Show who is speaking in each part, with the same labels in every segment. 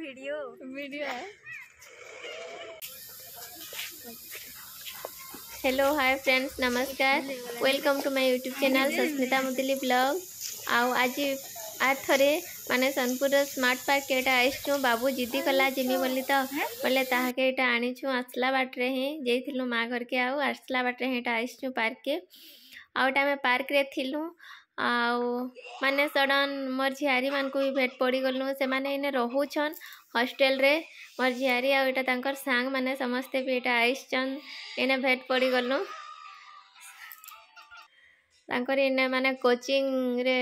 Speaker 1: video video है hello hi friends नमस्कार welcome to my YouTube channel Sasmita Mudili vlog आउ आज आ थे मैंने सोनपुर स्मार्ट पार्क ये आईचु बाबू जिदी कला जिमी बोली तो बोले ताके यहाँ आनीचु आसला बाटे हिं जाइ माँ घर के आसला बाटे हिं आईचु पार्क के आउ आम पार्क रे थिलूँ आउ मैंने सडन मोर झारी मान को भी भेट पड़ गलु से मैंने रोचन हस्टेल मोर झारी आईटा सांग मैंने समस्ते भी यहाँ आईसचन इन्हें भेट पड़ गलु तर इन मैंने कोचिंग रे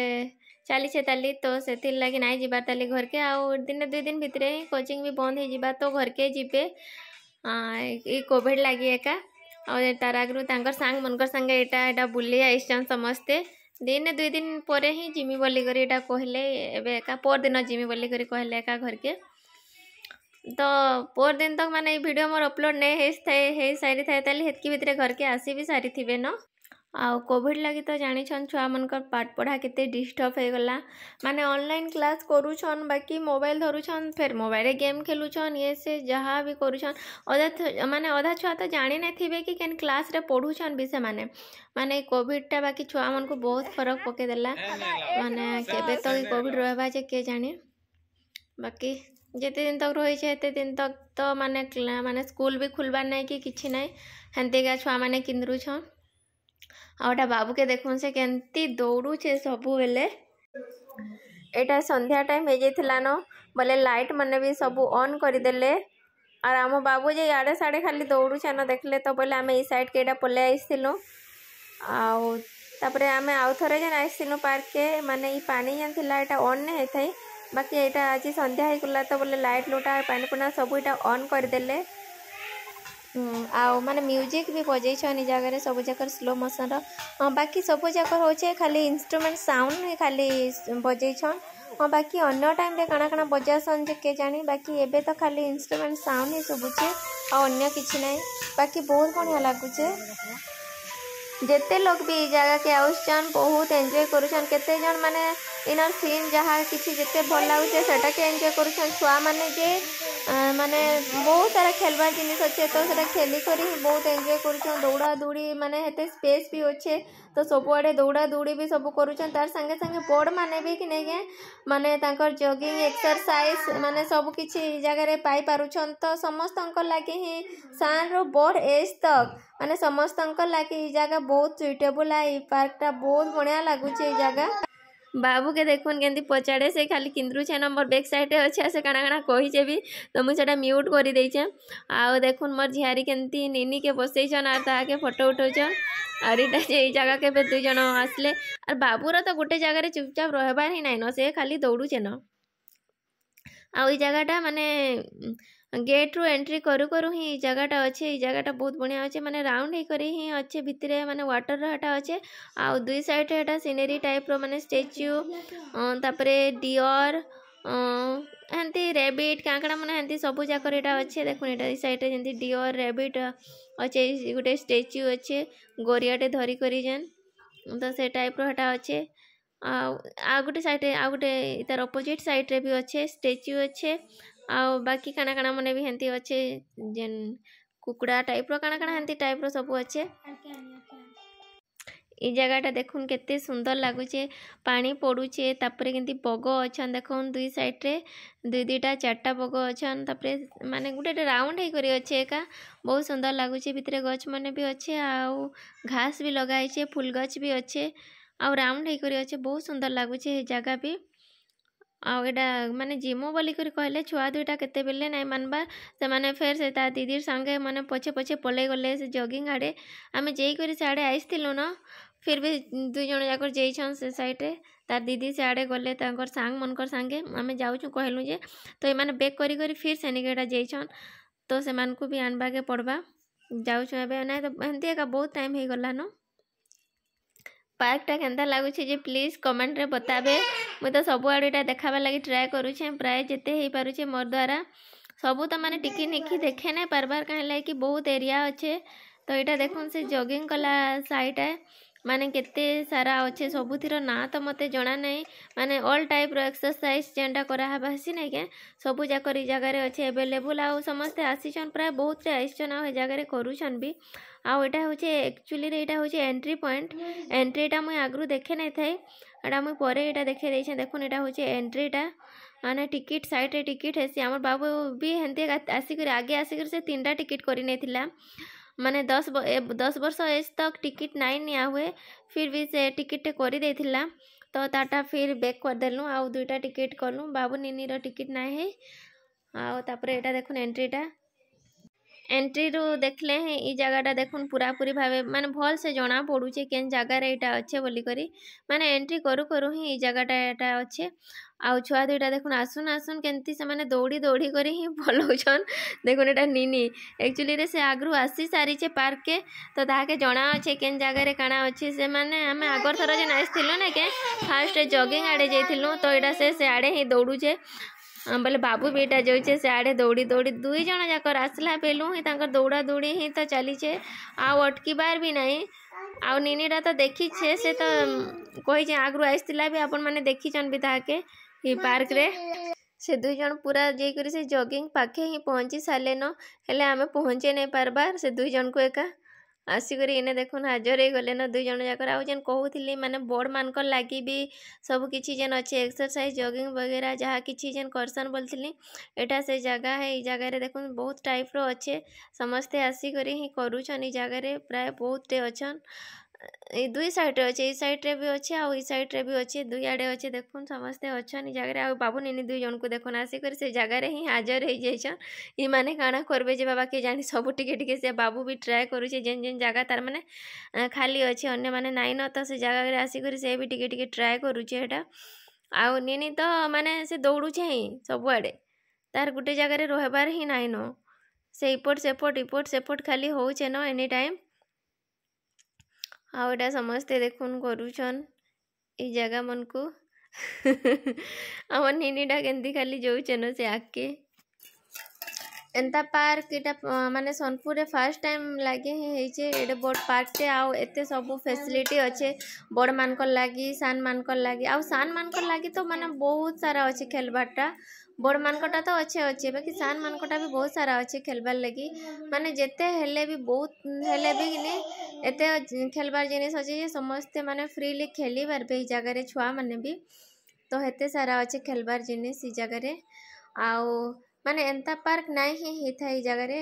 Speaker 1: चली से ताली तो से लगे ना जी ताली घर के आउ दिन दुई दिन भितर कोचिंग भी बंद हो जा तो घर के जी ये कोविड लगे एका आरागर तर सांग मन सांगे यहाँ एट बुले आ समस्ते दिने दुई दिन पर ही जिमि बोलिकर यहाँ कहले एका पर दिन जिमि बोलिकर कहले एका घर के तो पर दिन तक तो मैंने मोर अपलोड नहीं सारी थाए तो भितर घर के आसी भी सारी थे न ଆଉ କୋଭିଡ଼ ଲାଗି ତ ଜାଣିଛନ୍ ଛୁଆମାନଙ୍କର ପାଠ ପଢ଼ା କେତେ ଡିଷ୍ଟର୍ବ ହେଇଗଲା ମାନେ ଅନଲାଇନ୍ କ୍ଲାସ୍ କରୁଛନ୍ ବାକି ମୋବାଇଲ୍ ଧରୁଛନ୍ ଫେର୍ ମୋବାଇଲ୍ରେ ଗେମ୍ ଖେଲୁଛନ୍ ଇଏ ସେ ଯାହା ବି କରୁଛନ୍ ଅଧା ମାନେ ଅଧା ଛୁଆ ତ ଜାଣି ନଥିବେ କି କେନ୍ କ୍ଲାସ୍ରେ ପଢ଼ୁଛନ୍ ବି ସେମାନେ ମାନେ କୋଭିଡ଼ଟା ବାକି ଛୁଆମାନଙ୍କୁ ବହୁତ ଫରକ ପକାଇଦେଲା ମାନେ କେବେ ତ କୋଭିଡ଼ ରହିବା ଯେ କିଏ ଜାଣେ ବାକି ଯେତେ ଦିନ ତକ୍ ରହିଛେ ଏତେ ଦିନ ତକ୍ ତ ମାନେ ମାନେ ସ୍କୁଲ୍ ବି ଖୁଲ୍ବାର ନାହିଁ କି କିଛି ନାହିଁ ହେନ୍ତିକା ଛୁଆମାନେ କିନ୍ଦରୁଛନ୍ ଆଉ ଏଇଟା ବାବୁକେ ଦେଖୁନ୍ ସେ କେମିତି ଦୌଡ଼ୁଛେ ସବୁବେଲେ ଏଇଟା ସନ୍ଧ୍ୟା ଟାଇମ୍ ହେଇଯାଇଥିଲାନ ବୋଲେ ଲାଇଟ୍ ମାନେ ବି ସବୁ ଅନ୍ କରିଦେଲେ আর আমার বাবু যে ইয়াড়ে সাড়ে খালি দৌড়ুছেন দেখলে তো বলে আমি এই সাইড কে এটা পলে আইসিলু আউ তারপরে আমি আউ থরে যেন আইসিলু পার্কে মানে এই পানি যেন লা এটা অন নে হইথাই বাকি এটা আজ সন্ধ্যা হয়ে গলা তো বলে লাইট লুটা পানি পুনা সব এটা অন করিদেলে ଆଉ ମାନେ ମ୍ୟୁଜିକ୍ ବି ବଜେଇଛନ୍ ଇ ଜାଗାରେ ସବୁ ଯାକର ସ୍ଲୋ ମୋସନ୍ର ବାକି ସବୁଯାକ ଯାକର ହଉଛେ ଖାଲି ଇନ୍ଷ୍ଟ୍ରୁମେଣ୍ଟ ସାଉଣ୍ଡ ହିଁ ଖାଲି ବଜେଇଛନ୍ ହଁ ବାକି ଅନ୍ୟ ଟାଇମ୍ରେ କାଣା କାଣା ବଜାସନ୍ ଯେ କେଜାଣି ବାକି ଏବେ ତ ଖାଲି ଇନ୍ଷ୍ଟ୍ରୁମେଣ୍ଟ ସାଉଣ୍ଡ ହିଁ ଶୁଭୁଛେ ଆଉ ଅନ୍ୟ କିଛି ନାହିଁ ବାକି ବହୁତ ବଢ଼ିଆ ଲାଗୁଛେ ଯେତେ ଲୋକ ବି ଏଇ ଜାଗାକେ ଆସୁଛନ୍ ବହୁତ ଏନ୍ଜୟ କରୁଛନ୍ କେତେ ଜଣ ମାନେ ଇନର୍ ସିନ୍ ଯାହା କିଛି ଯେତେ ଭଲ ଲାଗୁଛେ ସେଟାକେ ଏନ୍ଜୟ କରୁଛନ୍ ଛୁଆମାନେ ଯେ माने बहुत सारा खेलवार जिनस अच्छे तो सेटा खेली बहुत एंजय कर दौड़ा दौड़ी मानते स्पेस भी अच्छे तो सबुआड़े दौड़ा दौड़ी भी सब कर तार सागे सागे बड़ मैने भी कि नहीं मानने जगिंग एक्सरसाइज मानने सबकि जगह पाईपार तो समस्त लगे ही सार रु बड़ एज तक मानने समस्त लगे ये जगह बहुत सुइटेबुल पार्कटा बहुत बढ़िया लगुच्छे ये जगह ବାବୁକେ ଦେଖୁନ୍ କେମିତି ପଚାଡ଼େ ସେ ଖାଲି କିନ୍ଦରୁଛେ ନା ମୋର୍ ବେକ୍ ସାଇଡ଼୍ରେ ଅଛେ ସେ କାଣା କାଣା କହିଛେ ବି ତ ମୁଇଁ ସେଟା ମ୍ୟୁଟ୍ କରିଦେଇଛେ ଆଉ ଦେଖୁନ୍ ମୋର୍ ଝିଆରୀ କେମିତି ନିନିକେ ବସେଇଛନ୍ ଆର୍ ତାହାକେ ଫଟୋ ଉଠଉଛନ୍ ଆର୍ ଇଟା ଯେ ଏଇ ଜାଗାକେ ଏବେ ଦୁଇ ଜଣ ଆସିଲେ ଆର୍ ବାବୁର ତ ଗୋଟେ ଜାଗାରେ ଚୁପଚାପ୍ ରହିବାର ହିଁ ନାଇଁନ ସେ ଖାଲି ଦୌଡ଼ୁଛେନ ଆଉ ଏଇ ଜାଗାଟା ମାନେ ଗେଟ୍ରୁ ଏଣ୍ଟ୍ରି କରୁ କରୁ ହିଁ ଏଇ ଜାଗାଟା ଅଛେ ଏଇ ଜାଗାଟା ବହୁତ ବଢ଼ିଆ ଅଛେ ମାନେ ରାଉଣ୍ଡ ହେଇକରି ହିଁ ଅଛେ ଭିତରେ ମାନେ ୱାଟର୍ର ହେଟା ଅଛେ ଆଉ ଦୁଇ ସାଇଡ଼୍ରେ ହେଟା ସିନେରୀ ଟାଇପ୍ର ମାନେ ଷ୍ଟାଚ୍ୟୁ ତାପରେ ଡିଅର୍ ଏମିତି ରେବିଟ୍ କାଙ୍କଡ଼ା ମାନେ ହେନ୍ତି ସବୁ ଯାକର ଏଇଟା ଅଛେ ଦେଖୁନ୍ ଏଇଟା ଏଇ ସାଇଡ଼୍ରେ ଯେମିତି ଡିଅର୍ ରେବିଟ୍ ଅଛେ ଗୋଟେ ଷ୍ଟାଚ୍ୟୁ ଅଛେ ଗରିଆଟେ ଧରିକରି ଯେନ୍ ତ ସେ ଟାଇପ୍ର ହେଟା ଅଛେ ଆଉ ଆଉ ଗୋଟେ ସାଇଡ଼୍ରେ ଆଉ ଗୋଟେ ତାର ଅପୋଜିଟ୍ ସାଇଡ଼୍ରେ ବି ଅଛେ ଷ୍ଟାଚ୍ୟୁ ଅଛେ ଆଉ ବାକି କାଣା କାଣା ମାନେ ବି ହେନ୍ତି ଅଛେ ଯେନ୍ କୁକୁଡ଼ା ଟାଇପ୍ର କାଣା କାଣା ହେନ୍ତି ଟାଇପ୍ର ସବୁ ଅଛେ ଇ ଜାଗାଟା ଦେଖୁନ୍ କେତେ ସୁନ୍ଦର ଲାଗୁଛେ ପାଣି ପଡ଼ୁଛେ ତାପରେ କେମିତି ବଗ ଅଛନ୍ ଦେଖୁନ୍ ଦୁଇ ସାଇଡ଼୍ରେ ଦୁଇ ଦୁଇଟା ଚାରିଟା ବଗ ଅଛନ୍ ତାପରେ ମାନେ ଗୋଟେ ଗୋଟେ ରାଉଣ୍ଡ ହେଇକରି ଅଛେ ଏକା ବହୁତ ସୁନ୍ଦର ଲାଗୁଛେ ଭିତରେ ମାନେ ବି ଅଛେ ଆଉ ଘାସ ବି ଲଗା ହେଇଛେ ଫୁଲ ଗଛ ବି ଅଛେ ଆଉ ରାଉଣ୍ଡ ହେଇକରି ଅଛେ ବହୁତ ସୁନ୍ଦର ଲାଗୁଛେ ଏ ଜାଗା ବି ଆଉ ଏଇଟା ମାନେ ଜିମୁ ବୋଲିକରି କହିଲେ ଛୁଆ ଦୁଇଟା କେତେବେଲେ ନାଇଁ ମାନବା ସେମାନେ ଫେର୍ ସେ ତା ଦିଦିର ସାଙ୍ଗେ ମାନେ ପଛେ ପଛେ ପଲେଇ ଗଲେ ସେ ଜଗିଂ ଆଡ଼େ ଆମେ ଯାଇକରି ସିଆଡ଼େ ଆସିଥିଲୁ ନ ଫିର୍ ବି ଦୁଇ ଜଣ ଯାକର ଯାଇଛନ୍ ସେ ସାଇଡ଼୍ରେ ତାର ଦିଦି ସିଆଡ଼େ ଗଲେ ତାଙ୍କର ସାଙ୍ଗମାନଙ୍କର ସାଙ୍ଗେ ଆମେ ଯାଉଛୁ କହିଲୁ ଯେ ତ ଏମାନେ ବେକ୍ କରି କରି ଫିର୍ ସେନିକେ ଏଇଟା ଯାଇଛନ୍ ତ ସେମାନଙ୍କୁ ବି ଆଣବାକେ ପଡ଼ବା ଯାଉଛୁ ଏବେ ନାଇଁ ତ ଏମିତି ଏକା ବହୁତ ଟାଇମ୍ ହେଇଗଲାନ ପାର୍କଟା କେନ୍ତା ଲାଗୁଛି ଯେ ପ୍ଲିଜ୍ କମେଣ୍ଟରେ ବତାବେ ମୁଁ ତ ସବୁଆଡ଼ୁ ଏଇଟା ଦେଖାବା ଲାଗି ଟ୍ରାଏ କରୁଛେଁ ପ୍ରାୟ ଯେତେ ହେଇପାରୁଛେ ମୋର୍ ଦ୍ୱାରା ସବୁ ତ ମାନେ ଟିକେ ନିଖି ଦେଖେ ନାଇଁ ପାର୍ବାର୍ କାହିଁ ଲାଗି ବହୁତ ଏରିଆ ଅଛେ ତ ଏଇଟା ଦେଖୁନ୍ ସେ ଜଗିଂ କଲା ସାଇଟା ମାନେ କେତେ ସାରା ଅଛେ ସବୁଥିର ନାଁ ତ ମୋତେ ଜଣା ନାହିଁ ମାନେ ଅଲ୍ ଟାଇପ୍ର ଏକ୍ସରସାଇଜ୍ ଯେନ୍ଟା କରାହେବା ହେସି ନାଇଁ କେଁ ସବୁଯାକ ଇ ଜାଗାରେ ଅଛେ ଏଭେଲେବୁଲ୍ ଆଉ ସମସ୍ତେ ଆସିଛନ୍ ପ୍ରାୟ ବହୁତଟେ ଆସିଛନ୍ ଆଉ ଏ ଜାଗାରେ କରୁଛନ୍ ବି ଆଉ ଏଇଟା ହେଉଛେ ଆକ୍ଚୁଆଲିରେ ଏଇଟା ହେଉଛେ ଏଣ୍ଟ୍ରି ପଏଣ୍ଟ ଏଣ୍ଟ୍ରିଟା ମୁଇଁ ଆଗରୁ ଦେଖେ ନାଇଁଥାଏ ଏଇଟା ମୁଇଁ ପରେ ଏଇଟା ଦେଖେଇ ଦେଇଛେଁ ଦେଖୁନ୍ ଏଇଟା ହେଉଛେ ଏଣ୍ଟ୍ରିଟା ମାନେ ଟିକେଟ୍ ସାଇଡ଼୍ରେ ଟିକେଟ୍ ହେସି ଆମର ବାବୁ ବି ହେନ୍ତି ଆସିକରି ଆଗେ ଆସିକରି ସେ ତିନିଟା ଟିକେଟ୍ କରିନେଇଥିଲା मानने दस दस वर्ष एज तक टिकेट नाई निया हुए फिर भी से टिकेट करदे तो ताटा फिर बैक करदेलु आईटा टिकेट कलु बाबू निनी टिकेट ना है आटा देखु एंट्रीटा এন্ট্রিরু দেখলে ହିଁ ଇ ଜାଗାଟା ଦେଖୁନ୍ ପୁରାପୁରି ଭାବେ ମାନେ ଭଲ୍ସେ ଜଣା ପଡ଼ୁଛେ କେନ୍ ଜାଗାରେ ଇଟା ଅଛେ ବୋଲିକରି ମାନେ ଏଣ୍ଟ୍ରି କରୁ କରୁ ହିଁ ଇ ଜାଗାଟା ଏଟା ଅଛେ ଆଉ ଛୁଆ ଦୁଇଟା ଦେଖୁନ୍ ଆସୁନ୍ ଆସୁନ୍ କେମିତି ସେମାନେ ଦୌଡ଼ି ଦୌଡ଼ି କରି ହିଁ ପଲଉଛନ୍ ଦେଖୁନ୍ ଏଟା ନିନି ଆକ୍ଚୁଆଲିରେ ସେ ଆଗରୁ ଆସି ସାରିଛେ ପାର୍କକେ ତ ତାହାକେ ଜଣା ଅଛେ କେନ୍ ଜାଗାରେ କାଣା ଅଛେ ସେମାନେ ଆମେ ଆଗର ଥର ଯେନ୍ ଆସିଥିଲୁ ନା କେ ଫାର୍ଷ୍ଟ ଜଗିଂ ଆଡ଼େ ଯାଇଥିଲୁ ତ ଏଇଟା ସେ ସେ ଆଡ଼େ ହିଁ ଦୌଡ଼ୁଛେ हाँ, बोले बाबू बेटा जो छे सियाड़े दौड़ी दौड़ी दुई जाक आसला बेलू ही दौड़ा दौड़ी ही तो चलीचे आउ अटकबार भी ना आनीटा तो देखीछे से तो कही आगु आसला भी आपीछन भी ताके पार्क रे से दुईज पूरा जाकर जगिंग पाखे ही पहुँची सारे नमें पहुँचे नहीं पार्बार से दुईज को एका ଆସିକରି ଏଇନେ ଦେଖୁନ୍ ହାଜର ହେଇଗଲେନ ଦୁଇ ଜଣ ଯାକର ଆଉ ଯେନ୍ କହୁଥିଲି ମାନେ ବଡ଼ମାନଙ୍କର ଲାଗି ବି ସବୁ କିଛି ଯେନ୍ ଅଛେ ଏକ୍ସରସାଇଜ୍ ଜଗିଂ ବଗେରା ଯାହା କିଛି ଯେନ୍ କର୍ସନ୍ ବୋଲିଥିଲି ଏଇଟା ସେ ଜାଗା ହେ ଏଇ ଜାଗାରେ ଦେଖୁନ୍ ବହୁତ ଟାଇପ୍ର ଅଛେ ସମସ୍ତେ ଆସିକରି ହିଁ କରୁଛନ୍ ଏଇ ଜାଗାରେ ପ୍ରାୟ ବହୁତଟେ ଅଛନ୍ ଏଇ ଦୁଇ ସାଇଡ଼୍ରେ ଅଛି ଏଇ ସାଇଡ଼୍ରେ ବି ଅଛି ଆଉ ଏଇ ସାଇଡ଼୍ରେ ବି ଅଛି ଦୁଇଆଡ଼େ ଅଛି ଦେଖୁନ୍ ସମସ୍ତେ ଅଛନ୍ ଇ ଜାଗାରେ ଆଉ ବାବୁ ନିନି ଦୁଇ ଜଣଙ୍କୁ ଦେଖୁନ୍ ଆସିକରି ସେ ଜାଗାରେ ହିଁ ହାଜର ହେଇଯାଇଛନ୍ ଇମାନେ କାଣା କରବେ ଯେ ବାବା କେ ଜାଣି ସବୁ ଟିକେ ଟିକେ ସେ ବାବୁ ବି ଟ୍ରାଏ କରୁଛେ ଯେନ୍ ଯେନ୍ ଜାଗା ତାର ମାନେ ଖାଲି ଅଛି ଅନ୍ୟମାନେ ନାଇଁନ ତ ସେ ଜାଗାରେ ଆସିକରି ସେ ବି ଟିକେ ଟିକେ ଟ୍ରାଏ କରୁଛେ ହେଟା ଆଉ ନିନି ତ ମାନେ ସେ ଦୌଡ଼ୁଛେ ହିଁ ସବୁଆଡ଼େ ତାର ଗୋଟେ ଜାଗାରେ ରହିବାର ହିଁ ନାଇଁନ ସେ ଏପଟ ସେପଟ ଏପଟ ସେପଟ ଖାଲି ହଉଛେ ନ ଏନି ଟାଇମ୍ ଆଉ ଏଇଟା ସମସ୍ତେ ଦେଖୁନ୍ କରୁଛନ୍ ଏଇ ଜାଗାମାନଙ୍କୁ ଆମର ନିନିଟା କେମିତି ଖାଲି ଯାଉଛନ୍ ସେ ଆଗକେ ଏନ୍ତା ପାର୍କ ଏଇଟା ମାନେ ସୋନପୁରରେ ଫାର୍ଷ୍ଟ ଟାଇମ୍ ଲାଗି ହିଁ ହେଇଛେ ଏଇଟା ବଡ଼ ପାର୍କଟେ ଆଉ ଏତେ ସବୁ ଫେସିଲିଟି ଅଛେ ବଡ଼ମାନଙ୍କର ଲାଗି ସାନମାନଙ୍କର ଲାଗି ଆଉ ସାନମାନଙ୍କର ଲାଗି ତ ମାନେ ବହୁତ ସାରା ଅଛେ ଖେଲବାରଟା बड़ मानकटा तो अच्छे अच्छे बाकी सान मानकटा भी बहुत सारा अच्छे खेलवार लगी माने जिते हेले भी बहुत हेले भी नहीं एत खेलवार जिनस अच्छे समस्ते माने फ्रीली खेल पार्बे ये जगह छुआ मैंने भी तो हेते सारा अच्छे खेलवार जिनिस ये जगह आउ मान एंता पार्क ना ही था जगह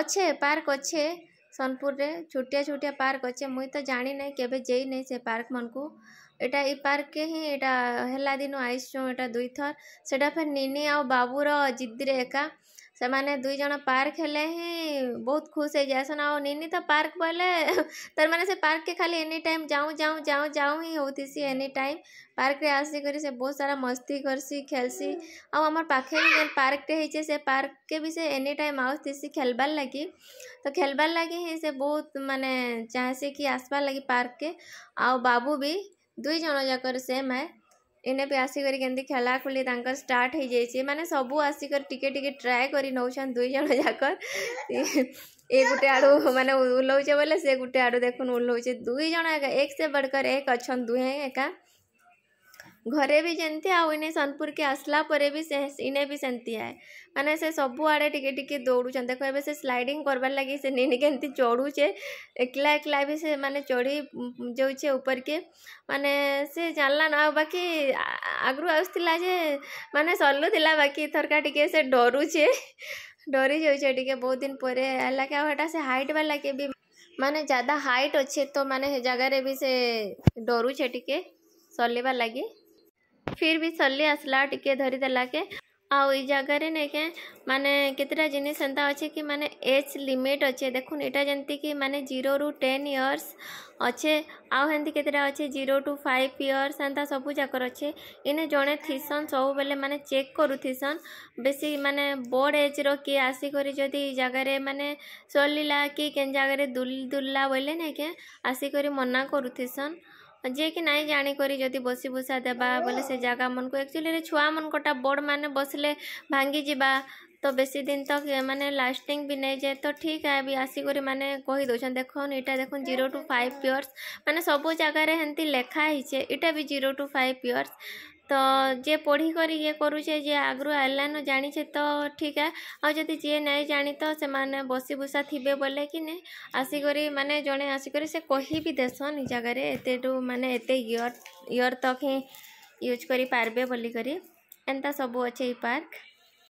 Speaker 1: अच्छे पार्क अच्छे सोनपुर छोटिया छोटिया पार्क अच्छे मुई तो जाणी ना के पार्क मन को यहाँ पार्के हिं यहाँ दिन आईसूँ यहाँ दुई थर से फिर निनी आ बाबूर जिद्दी एका से मैंने दुईज पार्क है बहुत खुश हो जासन आनी तो पार्क बोले तर मैंने से पार्क के खाली एनी टाइम जाऊँ जाऊँ जाऊँ जाऊँ ही होती एनी टाइम पार्क रे आसिकर से बहुत सारा मस्ती करसी खेलसी आम पाखे भी जेन पार्क हो से पार्क के भी से एनी टाइम आसती खेलवार लगे तो खेलवार लगे ही से बहुत मानने चाहसी कि आसवार लगे पार्क के आबू भी दुई जन जाकर सेम आए इन्हें भी आसिकर के खेलाखोली स्टार्ट हो मैंने सब आसिकर टे ट्राए कर दुईज जाकर ये गोटे आड़ मैंने ओल्लौचे बोले से गोटे आड़ देख ओल्लौचे दुईज एक से बढ़कर एक अच्छा दुहे एका ଘରେ ବି ଯେମିତି ଆଉ ଇନେ ସୋନପୁରକେ ଆସିଲା ପରେ ବି ସେ ଇନେ ବି ସେମିତି ହେ ମାନେ ସେ ସବୁଆଡ଼େ ଟିକେ ଟିକେ ଦୌଡ଼ୁଛନ୍ତି ଦେଖ ଏବେ ସେ ସ୍ଲାଇଡ଼ିଂ କରବାର୍ ଲାଗି ସେ ନେଇନି କେମିତି ଚଢ଼ୁଛେ ଏକଲା ଏକଲା ବି ସେ ମାନେ ଚଢ଼ି ଯାଉଛେ ଉପରକେ ମାନେ ସେ ଜାଣିଲା ନା ଆଉ ବାକି ଆଗରୁ ଆସୁଥିଲା ଯେ ମାନେ ସଲୁଥିଲା ବାକି ଏଥରକା ଟିକେ ସେ ଡରୁଛେ ଡରି ଯାଉଛେ ଟିକେ ବହୁତ ଦିନ ପରେ ହେଲା କି ଆଉ ହେଟା ସେ ହାଇଟ୍ ବାଲାକେ ବି ମାନେ ज़्यादा हाइट अच्छे तो माने जगार भी से डरुचे टी सल्लवार लगी ଫିର୍ ବି ସରିଲି ଆସିଲା ଟିକେ ଧରିଦେଲା କେ ଆଉ ଏଇ ଜାଗାରେ ନେଇକେ ମାନେ କେତେଟା ଜିନିଷ ଏନ୍ତା ଅଛେ କି ମାନେ ଏଜ୍ ଲିମିଟ୍ ଅଛେ ଦେଖୁନ୍ ଏଇଟା ଯେମିତିକି ମାନେ ଜିରୋରୁ ଟେନ୍ ଇୟର୍ସ ଅଛେ ଆଉ ହେନ୍ତି କେତେଟା ଅଛେ ଜିରୋ ଟୁ ଫାଇଭ୍ ଇୟର୍ସ ଏନ୍ତା ସବୁଯାକର ଅଛେ ଇନେ ଜଣେ ଥିସନ୍ ସବୁବେଳେ ମାନେ ଚେକ୍ କରୁଥିସନ୍ ବେଶୀ ମାନେ ବଡ଼ ଏଜ୍ର କିଏ ଆସିକରି ଯଦି ଏଇ ଜାଗାରେ ମାନେ ଚଲିଲା କି କେନ୍ ଜାଗାରେ ଦୁଲ ଦୁଲଲା ବୋଇଲେ ନେଇକେ ଆସିକରି ମନା କରୁଥିସନ୍ ଯିଏକି ନାହିଁ ଜାଣିକରି ଯଦି ବସି ବୁସା ଦେବା ବୋଲେ ସେ ଜାଗାମାନଙ୍କୁ ଆକ୍ଚୁଆଲିରେ ଛୁଆମାନଙ୍କଟା ବଡ଼ମାନେ ବସିଲେ ଭାଙ୍ଗିଯିବା ତ ବେଶୀ ଦିନ ତ ମାନେ ଲାଷ୍ଟିଂ ବି ନେଇଯାଏ ତ ଠିକ୍ ବି ଆସିକରି ମାନେ କହିଦେଉଛନ୍ ଦେଖୁନ୍ ଇଟା ଦେଖୁନ୍ ଜିରୋ ଟୁ ଫାଇଭ୍ ଇୟର୍ସ ମାନେ ସବୁ ଜାଗାରେ ହେନ୍ତି ଲେଖା ହେଇଛେ ଇଟା ବି ଜିରୋ ଟୁ ଫାଇଭ୍ ଇୟର୍ସ ତ ଯିଏ ପଢ଼ିକରି ଇଏ କରୁଛେ ଯିଏ ଆଗରୁ ଆଇଲାନ ଜାଣିଛେ ତ ଠିକା ଆଉ ଯଦି ଯିଏ ନାଇଁ ଜାଣି ତ ସେମାନେ ବସିବୁସା ଥିବେ ବୋଲେ କି ନାଇଁ ଆସିକରି ମାନେ ଜଣେ ଆସିକରି ସେ କହି ବି ଦେସନ୍ ଇ ଜାଗାରେ ଏତେଠୁ ମାନେ ଏତେ ଇୟର୍ ଇୟର୍ ତକ୍ ହିଁ ୟୁଜ୍ କରିପାରବେ ବୋଲିକରି ଏନ୍ତା ସବୁ ଅଛେ ଇ ପାର୍କ